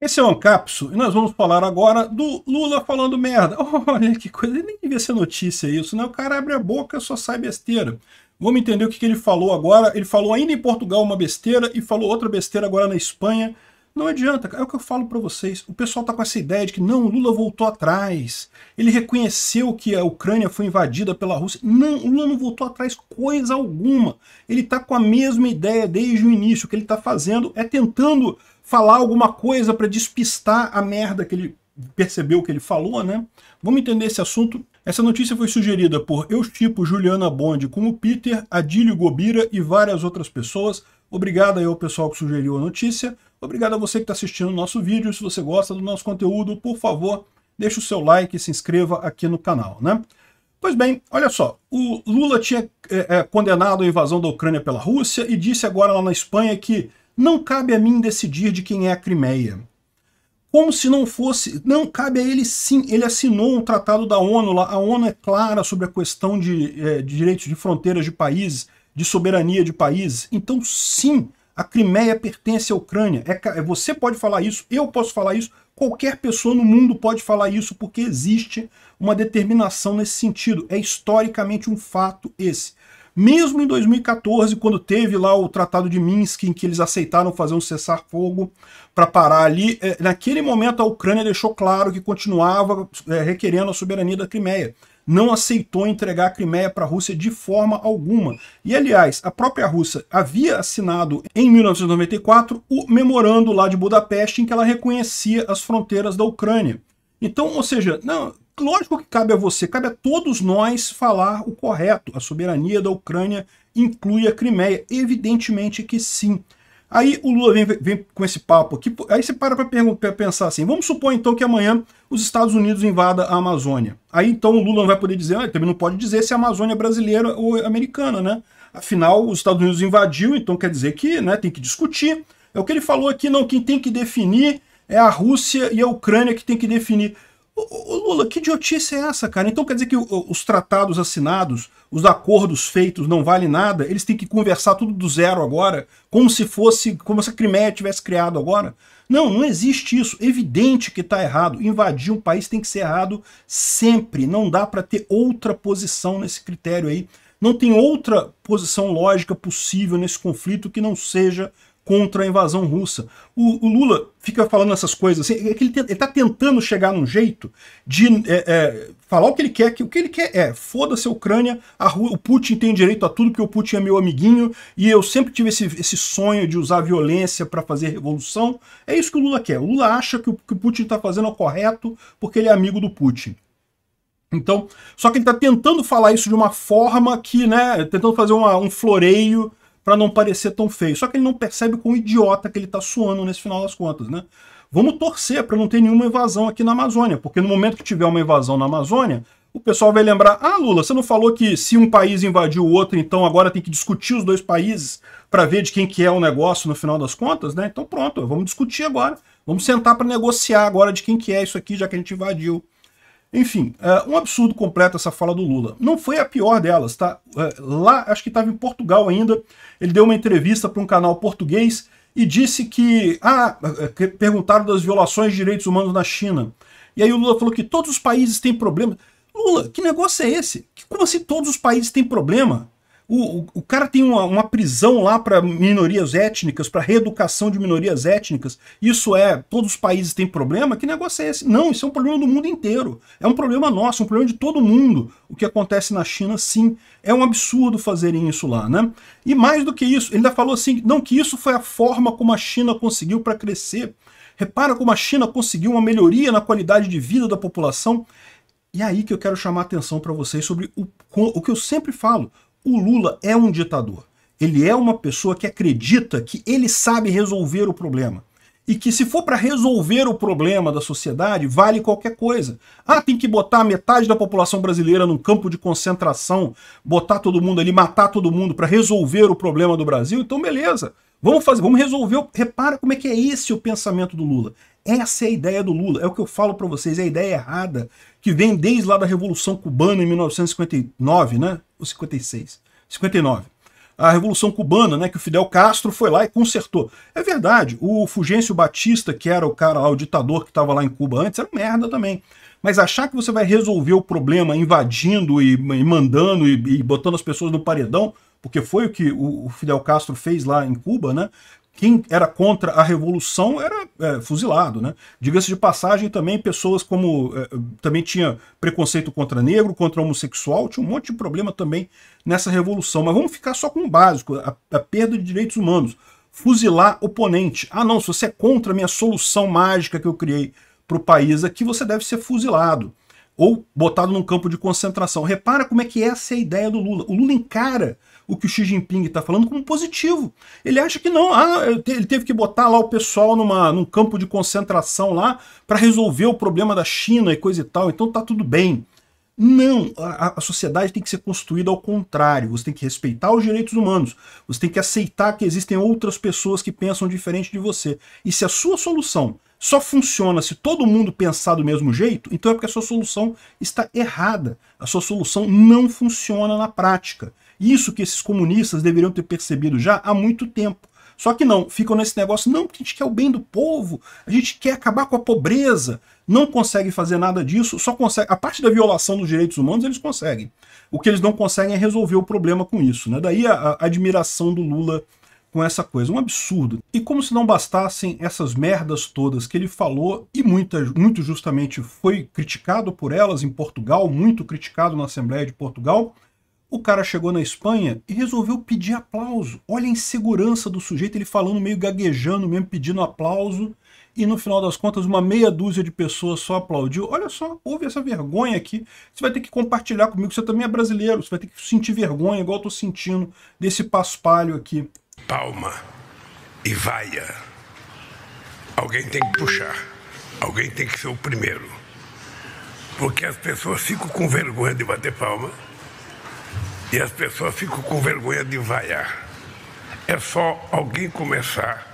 Esse é o Ancapso e nós vamos falar agora do Lula falando merda. Olha que coisa, nem devia ser notícia isso, né? O cara abre a boca e só sai besteira. Vamos entender o que, que ele falou agora. Ele falou ainda em Portugal uma besteira e falou outra besteira agora na Espanha. Não adianta, é o que eu falo para vocês. O pessoal tá com essa ideia de que não, Lula voltou atrás. Ele reconheceu que a Ucrânia foi invadida pela Rússia. Não, Lula não voltou atrás coisa alguma. Ele tá com a mesma ideia desde o início. O que ele tá fazendo é tentando falar alguma coisa para despistar a merda que ele percebeu que ele falou, né? Vamos entender esse assunto. Essa notícia foi sugerida por eu tipo Juliana Bond, como Peter, Adílio Gobira e várias outras pessoas. Obrigado aí ao pessoal que sugeriu a notícia. Obrigado a você que está assistindo o nosso vídeo. Se você gosta do nosso conteúdo, por favor, deixe o seu like e se inscreva aqui no canal, né? Pois bem, olha só, o Lula tinha é, é, condenado a invasão da Ucrânia pela Rússia e disse agora lá na Espanha que não cabe a mim decidir de quem é a Crimeia. Como se não fosse, não cabe a ele sim, ele assinou um tratado da ONU, lá. a ONU é clara sobre a questão de, é, de direitos de fronteiras de países, de soberania de países, então sim, a Crimeia pertence à Ucrânia. É, você pode falar isso, eu posso falar isso, qualquer pessoa no mundo pode falar isso, porque existe uma determinação nesse sentido. É historicamente um fato esse. Mesmo em 2014, quando teve lá o Tratado de Minsk, em que eles aceitaram fazer um cessar-fogo para parar ali, é, naquele momento a Ucrânia deixou claro que continuava é, requerendo a soberania da Crimeia não aceitou entregar a Crimeia para a Rússia de forma alguma. E, aliás, a própria Rússia havia assinado, em 1994, o memorando lá de Budapeste em que ela reconhecia as fronteiras da Ucrânia. Então, ou seja, não, lógico que cabe a você, cabe a todos nós falar o correto. A soberania da Ucrânia inclui a Crimeia. Evidentemente que sim. Aí o Lula vem, vem com esse papo aqui, aí você para para pensar assim, vamos supor então que amanhã os Estados Unidos invada a Amazônia. Aí então o Lula não vai poder dizer, ah, ele também não pode dizer se a Amazônia é brasileira ou americana, né? Afinal, os Estados Unidos invadiu, então quer dizer que né, tem que discutir. É o que ele falou aqui, não, quem tem que definir é a Rússia e a Ucrânia que tem que definir. Ô, Lula, que idiotice é essa, cara? Então quer dizer que os tratados assinados, os acordos feitos não valem nada? Eles têm que conversar tudo do zero agora? Como se fosse, como se a Crimeia tivesse criado agora? Não, não existe isso. Evidente que está errado. Invadir um país tem que ser errado sempre. Não dá para ter outra posição nesse critério aí. Não tem outra posição lógica possível nesse conflito que não seja contra a invasão russa. O, o Lula fica falando essas coisas assim, é que ele, te, tá tentando chegar num jeito de é, é, falar o que ele quer, que o que ele quer é foda-se a Ucrânia, a, o Putin tem direito a tudo porque o Putin é meu amiguinho e eu sempre tive esse, esse sonho de usar violência para fazer revolução. É isso que o Lula quer. O Lula acha que o que o Putin está fazendo é o correto porque ele é amigo do Putin. Então, só que ele está tentando falar isso de uma forma que, né, tentando fazer uma, um floreio para não parecer tão feio. Só que ele não percebe quão idiota que ele está suando nesse final das contas, né? Vamos torcer para não ter nenhuma invasão aqui na Amazônia, porque no momento que tiver uma invasão na Amazônia, o pessoal vai lembrar: ah, Lula, você não falou que se um país invadiu o outro, então agora tem que discutir os dois países para ver de quem que é o negócio no final das contas, né? Então pronto, vamos discutir agora. Vamos sentar para negociar agora de quem que é isso aqui, já que a gente invadiu. Enfim, uh, um absurdo completo essa fala do Lula. Não foi a pior delas, tá? Uh, lá, acho que estava em Portugal ainda, ele deu uma entrevista para um canal português e disse que. Ah, é, que perguntaram das violações de direitos humanos na China. E aí o Lula falou que todos os países têm problema. Lula, que negócio é esse? Como assim todos os países têm problema? O, o, cara tem uma, uma prisão lá para minorias étnicas, para reeducação de minorias étnicas. Isso é, todos os países têm problema? Que negócio é esse? Não, isso é um problema do mundo inteiro. É um problema nosso, é um problema de todo mundo. O que acontece na China, sim, é um absurdo fazerem isso lá, né? E mais do que isso, ele ainda falou assim, não, que isso foi a forma como a China conseguiu para crescer. Repara como a China conseguiu uma melhoria na qualidade de vida da população. E é aí que eu quero chamar a atenção para vocês sobre o, o que eu sempre falo, o Lula é um ditador. Ele é uma pessoa que acredita que ele sabe resolver o problema. E que se for para resolver o problema da sociedade, vale qualquer coisa. Ah, tem que botar metade da população brasileira num campo de concentração, botar todo mundo ali, matar todo mundo para resolver o problema do Brasil, então beleza. Vamos fazer, vamos resolver. Repara como é que é esse o pensamento do Lula. Essa é a ideia do Lula. É o que eu falo para vocês, é a ideia errada que vem desde lá da Revolução Cubana em 1959, né? ou 56? 59. A Revolução Cubana, né, que o Fidel Castro foi lá e consertou. É verdade, o Fulgêncio Batista, que era o cara lá, o ditador que estava lá em Cuba antes, era um merda também. Mas achar que você vai resolver o problema invadindo e, e mandando e, e botando as pessoas no paredão, porque foi o que o, Fidel Castro fez lá em Cuba, né? quem era contra a revolução era é, fuzilado, né? Diga-se de passagem também pessoas como é, também tinha preconceito contra negro, contra homossexual, tinha um monte de problema também nessa revolução. Mas vamos ficar só com o básico, a, a perda de direitos humanos, fuzilar oponente. Ah, não, se você é contra a minha solução mágica que eu criei para o país aqui, você deve ser fuzilado ou botado num campo de concentração. Repara como é que essa é a ideia do Lula. O Lula encara o que o Xi Jinping está falando como positivo. Ele acha que não, ah, ele teve que botar lá o pessoal numa, num campo de concentração lá para resolver o problema da China e coisa e tal, então tá tudo bem. Não, a, a, sociedade tem que ser construída ao contrário. Você tem que respeitar os direitos humanos. Você tem que aceitar que existem outras pessoas que pensam diferente de você. E se a sua solução só funciona se todo mundo pensar do mesmo jeito, então é porque a sua solução está errada. A sua solução não funciona na prática. Isso que esses comunistas deveriam ter percebido já há muito tempo. Só que não, ficam nesse negócio, não, porque a gente quer o bem do povo, a gente quer acabar com a pobreza, não consegue fazer nada disso, só consegue. A parte da violação dos direitos humanos eles conseguem. O que eles não conseguem é resolver o problema com isso. Né? Daí a, a admiração do Lula com essa coisa. Um absurdo. E como se não bastassem essas merdas todas que ele falou, e muita, muito justamente foi criticado por elas em Portugal, muito criticado na Assembleia de Portugal, o cara chegou na Espanha e resolveu pedir aplauso. Olha a insegurança do sujeito, ele falando meio gaguejando mesmo, pedindo aplauso, e no final das contas uma meia dúzia de pessoas só aplaudiu. Olha só, houve essa vergonha aqui. Você vai ter que compartilhar comigo, você também é brasileiro, você vai ter que sentir vergonha, igual eu tô sentindo, desse paspalho aqui palma e vaia. Alguém tem que puxar, alguém tem que ser o primeiro. Porque as pessoas ficam com vergonha de bater palma e as pessoas ficam com vergonha de vaiar. É só alguém começar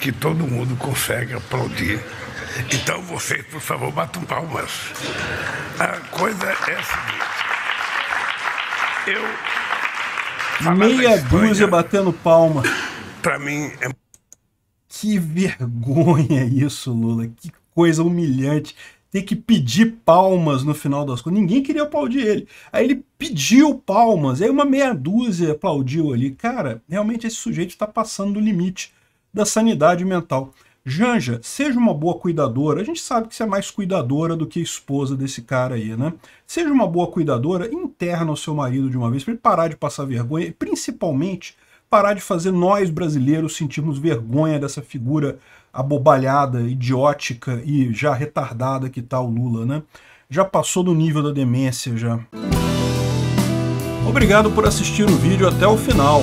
que todo mundo consegue aplaudir. Então vocês, por favor, batam palmas. A coisa é a seguinte. Eu Meia dúzia batendo palma. Pra mim é. Que vergonha isso, Lula. Que coisa humilhante. Ter que pedir palmas no final das contas. Ninguém queria aplaudir ele. Aí ele pediu palmas. Aí uma meia dúzia aplaudiu ali. Cara, realmente esse sujeito está passando do limite da sanidade mental. Janja, seja uma boa cuidadora. A gente sabe que você é mais cuidadora do que esposa desse cara aí, né? Seja uma boa cuidadora, interna o seu marido de uma vez para ele parar de passar vergonha e principalmente parar de fazer nós brasileiros sentirmos vergonha dessa figura abobalhada, idiótica e já retardada que tá o Lula, né? Já passou do nível da demência já. Obrigado por assistir o vídeo até o final.